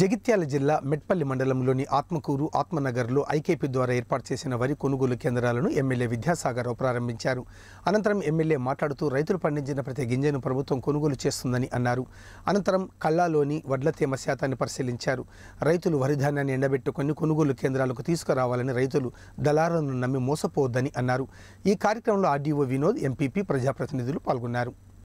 జగిత్యాల జిల్లా మెట్పల్లి మండలంలోని ఆత్మకూరు ఆత్మనగర్లో ఐకేపీ ద్వారా ఏర్పాటు చేసిన వరి కొనుగోలు కేంద్రాలను ఎమ్మెల్యే విద్యాసాగర్రావు ప్రారంభించారు అనంతరం ఎమ్మెల్యే మాట్లాడుతూ రైతులు పండించిన ప్రతి గింజను ప్రభుత్వం కొనుగోలు చేస్తుందని అన్నారు అనంతరం కళ్ళాలోని వడ్ల తేమ శాతాన్ని పరిశీలించారు రైతులు వరిధాన్యాన్ని ఎండబెట్టుకుని కొనుగోలు కేంద్రాలకు తీసుకురావాలని రైతులు దళారులను నమ్మి మోసపోవద్దని అన్నారు ఈ కార్యక్రమంలో ఆర్డీఓ వినోద్ ఎంపీపీ ప్రజాప్రతినిధులు పాల్గొన్నారు